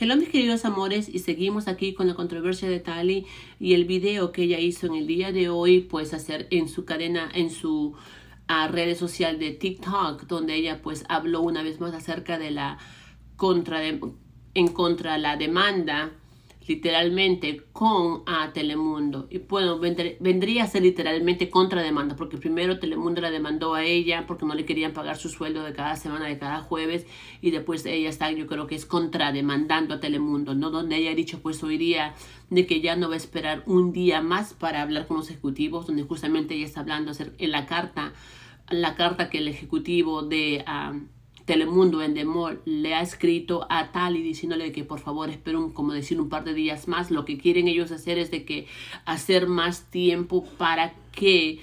Hello mis queridos amores y seguimos aquí con la controversia de Tali y el video que ella hizo en el día de hoy pues hacer en su cadena, en su ah, red social de TikTok donde ella pues habló una vez más acerca de la contra en contra la demanda literalmente con a Telemundo y bueno, vendría a ser literalmente contra demanda porque primero Telemundo la demandó a ella porque no le querían pagar su sueldo de cada semana, de cada jueves y después ella está yo creo que es demandando a Telemundo, ¿no? Donde ella ha dicho pues hoy día de que ya no va a esperar un día más para hablar con los ejecutivos, donde justamente ella está hablando en la carta, la carta que el ejecutivo de... Telemundo, Endemol, le ha escrito a Tali diciéndole que por favor esperen como decir un par de días más. Lo que quieren ellos hacer es de que hacer más tiempo para que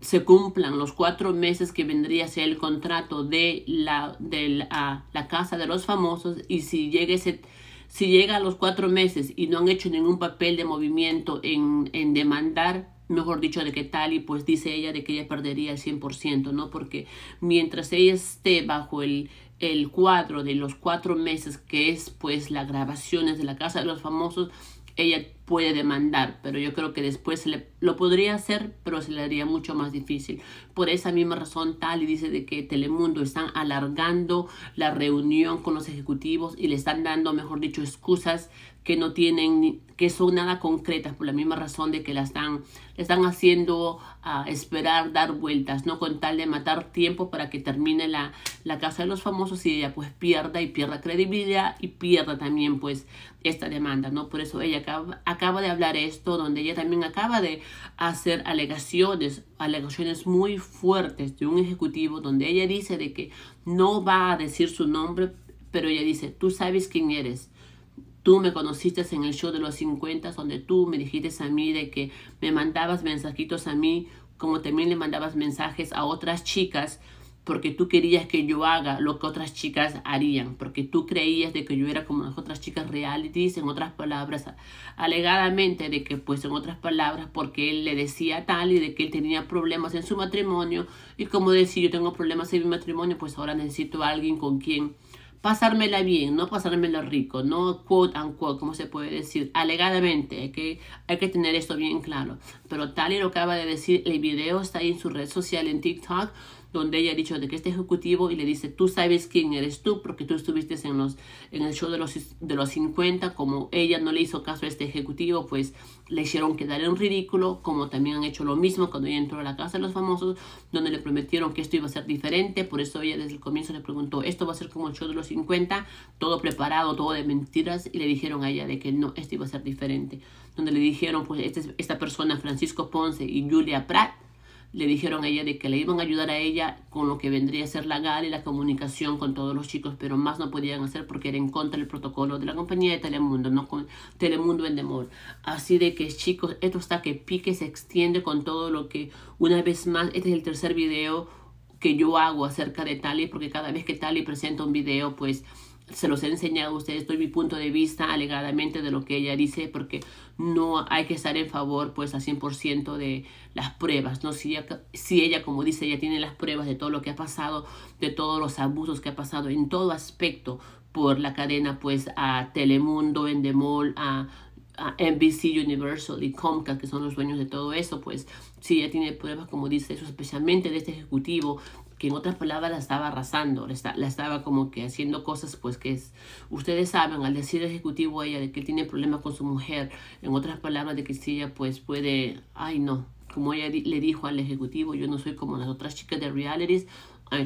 se cumplan los cuatro meses que vendría a ser el contrato de la, de la, casa de los famosos y si llega ese si llega a los cuatro meses y no han hecho ningún papel de movimiento en, en demandar mejor dicho, de que tal y pues dice ella de que ella perdería el 100%, ¿no? Porque mientras ella esté bajo el, el cuadro de los cuatro meses, que es pues las grabaciones de la Casa de los Famosos, ella puede demandar, pero yo creo que después le, lo podría hacer, pero se le haría mucho más difícil. Por esa misma razón, Tali dice de que Telemundo están alargando la reunión con los ejecutivos y le están dando, mejor dicho, excusas que no tienen, que son nada concretas por la misma razón de que están, la están haciendo ah, esperar, dar vueltas, ¿no? Con tal de matar tiempo para que termine la, la casa de los famosos y ella pues pierda y pierda credibilidad y pierda también pues esta demanda, ¿no? Por eso ella acaba, acaba de hablar esto, donde ella también acaba de hacer alegaciones, alegaciones muy fuertes de un ejecutivo donde ella dice de que no va a decir su nombre, pero ella dice, tú sabes quién eres Tú me conociste en el show de los 50, donde tú me dijiste a mí de que me mandabas mensajitos a mí, como también le mandabas mensajes a otras chicas, porque tú querías que yo haga lo que otras chicas harían, porque tú creías de que yo era como las otras chicas realities, en otras palabras, alegadamente de que pues en otras palabras, porque él le decía tal y de que él tenía problemas en su matrimonio, y como decía yo tengo problemas en mi matrimonio, pues ahora necesito a alguien con quien pasármela bien, no pasármela rico, no quote quote, como se puede decir, alegadamente, hay que, hay que tener esto bien claro. Pero tal y lo acaba de decir, el video está ahí en su red social, en TikTok, donde ella ha dicho de que este ejecutivo y le dice, tú sabes quién eres tú, porque tú estuviste en, los, en el show de los, de los 50, como ella no le hizo caso a este ejecutivo, pues le hicieron quedar en ridículo, como también han hecho lo mismo cuando ella entró a la casa de los famosos, donde le prometieron que esto iba a ser diferente, por eso ella desde el comienzo le preguntó, esto va a ser como el show de los 50, todo preparado, todo de mentiras, y le dijeron a ella de que no, esto iba a ser diferente, donde le dijeron, pues este esta persona, Francisco Ponce y Julia Pratt, le dijeron a ella de que le iban a ayudar a ella con lo que vendría a ser la gala y la comunicación con todos los chicos, pero más no podían hacer porque era en contra del protocolo de la compañía de Telemundo, no con Telemundo Endemol. Así de que chicos, esto está que pique, se extiende con todo lo que, una vez más, este es el tercer video que yo hago acerca de Tali, porque cada vez que Tali presenta un video, pues se los he enseñado a ustedes, doy mi punto de vista alegadamente de lo que ella dice, porque no hay que estar en favor pues al 100% de las pruebas, ¿no? Si ella, si ella, como dice, ya tiene las pruebas de todo lo que ha pasado, de todos los abusos que ha pasado en todo aspecto por la cadena pues a Telemundo, Endemol, a NBC Universal y Comcast, que son los dueños de todo eso, pues si ella tiene pruebas, como dice eso, especialmente de este ejecutivo, que en otras palabras la estaba arrasando, la, está, la, estaba como que haciendo cosas, pues que es, ustedes saben, al decir ejecutivo a ella de que tiene problemas con su mujer, en otras palabras de que si ella pues puede, ay no, como ella le dijo al ejecutivo, yo no soy como las otras chicas de realities,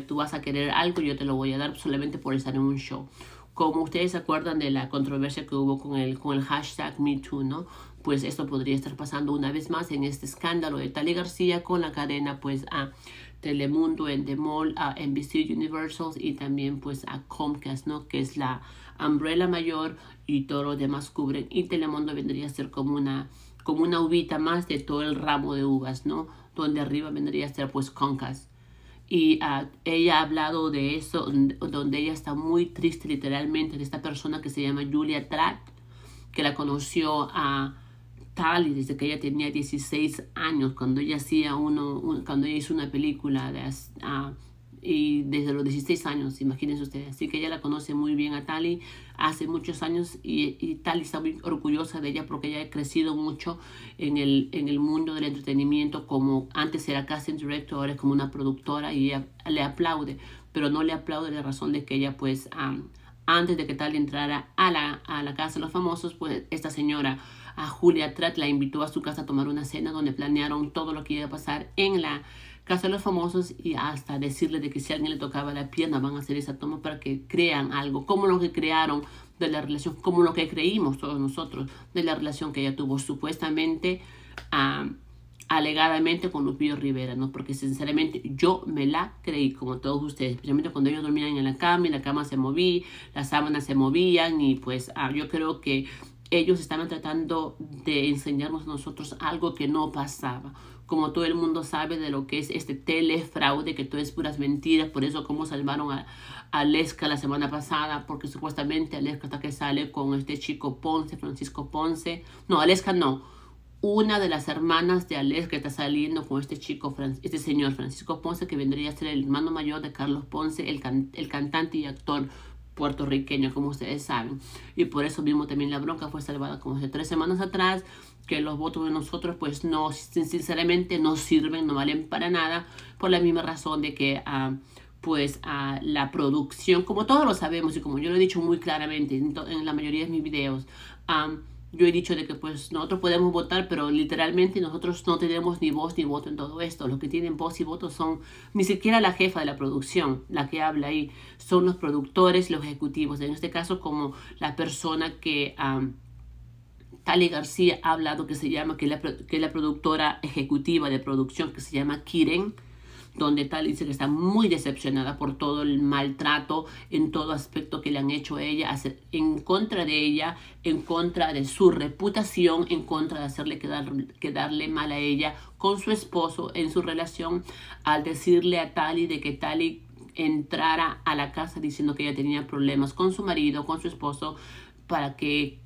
tú vas a querer algo, yo te lo voy a dar solamente por estar en un show. Como ustedes se acuerdan de la controversia que hubo con el, con el hashtag MeToo, ¿no? pues esto podría estar pasando una vez más en este escándalo de Tali García con la cadena pues a Telemundo, en Endemol, a NBC Universal y también pues a Comcast, ¿no? Que es la umbrella mayor y todo lo demás cubren. Y Telemundo vendría a ser como una, como una uvita más de todo el ramo de uvas, ¿no? Donde arriba vendría a ser pues Comcast. Y ah, ella ha hablado de eso, donde ella está muy triste literalmente de esta persona que se llama Julia Tratt, que la conoció a... Tali desde que ella tenía 16 años, cuando ella, hacía uno, cuando ella hizo una película de, ah, y desde los 16 años, imagínense ustedes. Así que ella la conoce muy bien a Tali hace muchos años y, y Tali está muy orgullosa de ella porque ella ha crecido mucho en el, en el mundo del entretenimiento, como antes era casting director, ahora es como una productora y ella le aplaude, pero no le aplaude la razón de que ella pues... antes de que Tali entrara a la, a la casa de los famosos, pues esta señora Julia Tratt, la invitó a su casa a tomar una cena donde planearon todo lo que iba a pasar en la casa de los famosos y hasta decirle de que si alguien le tocaba la pierna van a hacer esa toma para que crean algo, como lo que crearon de la relación, como lo que creímos todos nosotros de la relación que ella tuvo supuestamente, alegadamente con Lupillo Rivera, ¿no? Porque sinceramente yo me la creí, como todos ustedes, especialmente cuando ellos dormían en la cama y la cama se movía, las sábanas se movían y pues ah, yo creo que ellos estaban tratando de enseñarnos a nosotros algo que no pasaba. Como todo el mundo sabe de lo que es este telefraude, que todo es puras mentiras, por eso como salvaron a, Aleska la semana pasada, porque supuestamente Aleska está que sale con este chico Ponce, Francisco Ponce. No, Aleska no. Una de las hermanas de Aleska está saliendo con este chico, este señor Francisco Ponce, que vendría a ser el hermano mayor de Carlos Ponce, el, el cantante y actor puertorriqueño como ustedes saben. Y por eso mismo también la bronca fue salvada como hace tres semanas atrás, que los votos de nosotros pues no, sinceramente no sirven, no valen para nada, por la misma razón de que ah, pues a ah, la producción, como todos lo sabemos y como yo lo he dicho muy claramente en, la mayoría de mis videos, ah, yo he dicho de que pues nosotros podemos votar, pero literalmente nosotros no tenemos ni voz ni voto en todo esto. Los que tienen voz y voto son ni siquiera la jefa de la producción, la que habla ahí, son los productores, los ejecutivos, en este caso como la persona que Tali García ha hablado que se llama, es la, que es la productora ejecutiva de producción, que se llama Kiren donde Tali dice que está muy decepcionada por todo el maltrato en todo aspecto que le han hecho a ella, en contra de ella, en contra de su reputación, en contra de hacerle quedar, quedarle mal a ella con su esposo en su relación, al decirle a Tali de que Tali entrara a la casa diciendo que ella tenía problemas con su marido, con su esposo, para que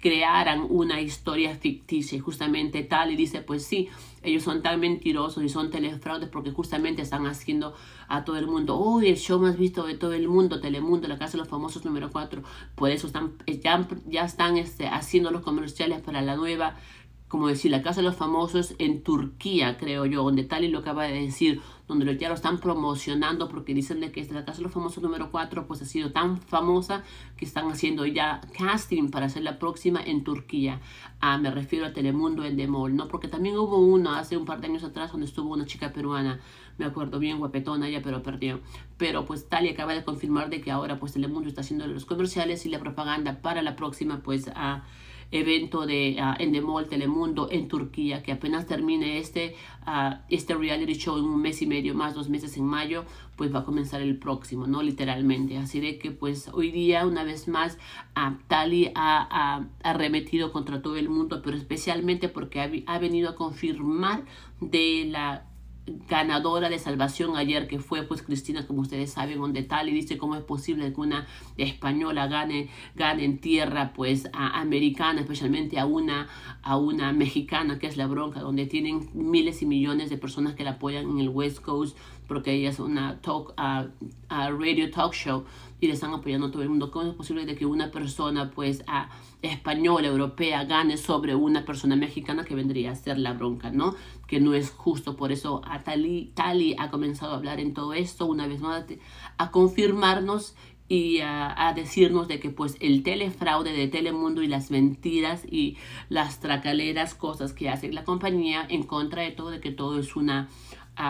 crearan una historia ficticia, y justamente tal, y dice, pues sí, ellos son tan mentirosos y son telefraudes porque justamente están haciendo a todo el mundo, uy, el show más visto de todo el mundo, Telemundo, la Casa de los Famosos número 4, por eso están, ya, ya están este, haciendo los comerciales para la nueva como decir, la Casa de los Famosos en Turquía, creo yo, donde Tali lo acaba de decir, donde ya lo están promocionando porque dicen de que es la Casa de los Famosos número 4 pues ha sido tan famosa que están haciendo ya casting para hacer la próxima en Turquía. Ah, me refiero a Telemundo en Demol, ¿no? Porque también hubo uno hace un par de años atrás donde estuvo una chica peruana, me acuerdo bien, guapetona ya, pero perdió. Pero pues Tali acaba de confirmar de que ahora pues Telemundo está haciendo los comerciales y la propaganda para la próxima pues a evento de, uh, Endemol Telemundo en Turquía, que apenas termine este, ah, este reality show en un mes y medio más, dos meses en mayo, pues va a comenzar el próximo, ¿no? Literalmente. Así de que pues hoy día, una vez más, ah, Tali ha, arremetido contra todo el mundo, pero especialmente porque ha venido a confirmar de la ganadora de salvación ayer que fue pues Cristina como ustedes saben donde tal y dice cómo es posible que una española gane gane en tierra pues a, americana especialmente a una a una mexicana que es la bronca donde tienen miles y millones de personas que la apoyan en el West Coast porque ella es una talk, a, radio talk show y le están apoyando a todo el mundo. ¿Cómo es posible de que una persona, pues, a, española, europea, gane sobre una persona mexicana que vendría a ser la bronca, ¿no? Que no es justo. Por eso a Tali, ha comenzado a hablar en todo esto, una vez más, a confirmarnos y a, a, decirnos de que pues el telefraude de Telemundo y las mentiras y las tracaleras cosas que hace la compañía en contra de todo, de que todo es una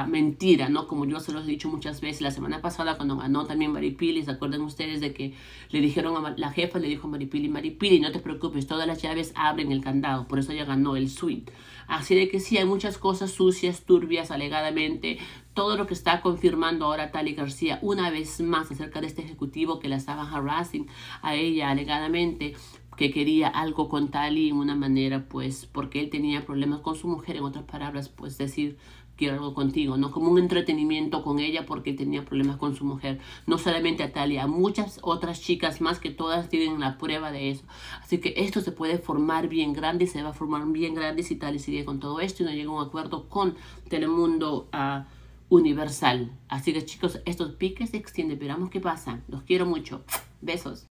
mentira, ¿no? Como yo se los he dicho muchas veces, la semana pasada cuando ganó también Maripili, ¿se acuerdan ustedes de que le dijeron a la jefa, le dijo a Maripili, Maripili, no te preocupes, todas las llaves abren el candado, por eso ella ganó el suite. Así de que sí, hay muchas cosas sucias, turbias, alegadamente, todo lo que está confirmando ahora Tali García una vez más acerca de este ejecutivo que la estaba harassing a ella alegadamente que quería algo con Tali en una manera pues porque él tenía problemas con su mujer en otras palabras pues decir quiero algo contigo, no como un entretenimiento con ella porque tenía problemas con su mujer. No solamente a Talia, muchas otras chicas más que todas tienen la prueba de eso. Así que esto se puede formar bien grande y se va a formar bien grande si Talia sigue con todo esto y no llega a un acuerdo con Telemundo a Universal. Así que chicos, estos piques se extienden. veremos qué pasa. Los quiero mucho. Besos.